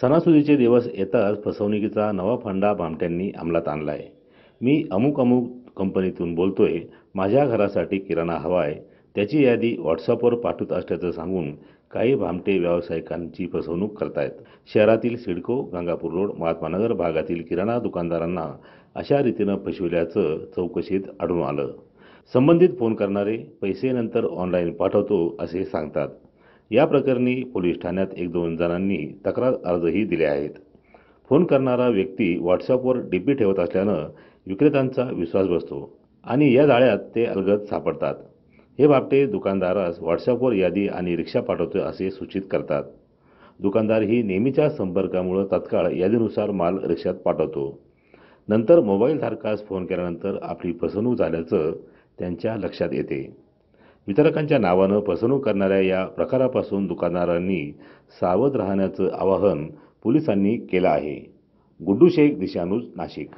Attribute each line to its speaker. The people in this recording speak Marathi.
Speaker 1: सणासुदीचे दिवस येताच फसवणुकीचा नवा फंडा भामट्यांनी अंमलात आणला आहे मी अमुक अमुक कंपनीतून बोलतोय माझ्या घरासाठी किराणा हवा आहे त्याची यादी व्हॉट्सअपवर पाठवत असल्याचं सांगून काही भामटे व्यावसायिकांची फसवणूक करतायत शहरातील सिडको गंगापूर रोड महात्मानगर भागातील किराणा दुकानदारांना अशा रीतीनं फसविल्याचं चौकशीत आढळून आलं संबंधित फोन करणारे पैसे नंतर ऑनलाईन पाठवतो असे सांगतात या प्रकरणी पोलीस ठाण्यात एक दोन जणांनी तक्रार अर्जही दिले आहेत फोन करणारा व्यक्ती व्हॉट्सअपवर डी ठेवत असल्यानं विक्रेत्यांचा विश्वास बसतो आणि या जाळ्यात ते अलगद सापडतात हे बापटे दुकानदारास व्हॉट्सअपवर यादी आणि रिक्षा पाठवतो असे सूचित करतात दुकानदार ही नेहमीच्या संपर्कामुळं तत्काळ यादीनुसार माल रिक्षात पाठवतो नंतर मोबाईलधारकास फोन केल्यानंतर आपली फसवणूक झाल्याचं त्यांच्या लक्षात येते वितरकांच्या नावानं फसवणूक करणाऱ्या या प्रकारापासून दुकानदारांनी सावध राहण्याचं आवाहन पोलिसांनी केलं आहे गुड्डू शेख दिशानुज नाशिक